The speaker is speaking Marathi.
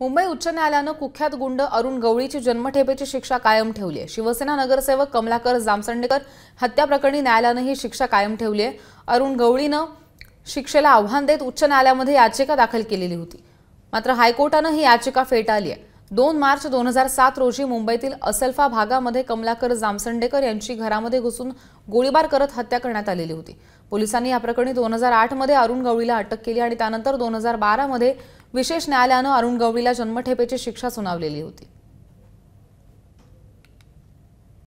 मुंबई उच्च न्यायालयानं कुख्यात गुंड अरुण गवळीची जन्मठेपेची शिक्षा कायम ठेवली आहे शिवसेना नगरसेवक कमलाकर जामसंडेकर हत्याप्रकरणी न्यायालयानं ही शिक्षा कायम ठेवली आहे अरुण गवळीनं शिक्षेला आव्हान देत उच्च न्यायालयामध्ये याचिका दाखल केलेली होती मात्र हायकोर्टानं ही याचिका फेटाळली आहे दोन मार्च दोन हजार सात रोजी मुंबईतील असल्फा भागामध्ये कमलाकर जामसंडेकर यांची घरामध्ये घुसून गोळीबार करत हत्या करण्यात आलेली होती पोलिसांनी या प्रकरणी दोन हजार आठमध्ये अरुण गवळीला अटक केली आणि त्यानंतर दोन हजार बारामध्ये विशेष न्यायालयानं अरुण गवळीला जन्मठेपेची शिक्षा सुनावलेली होती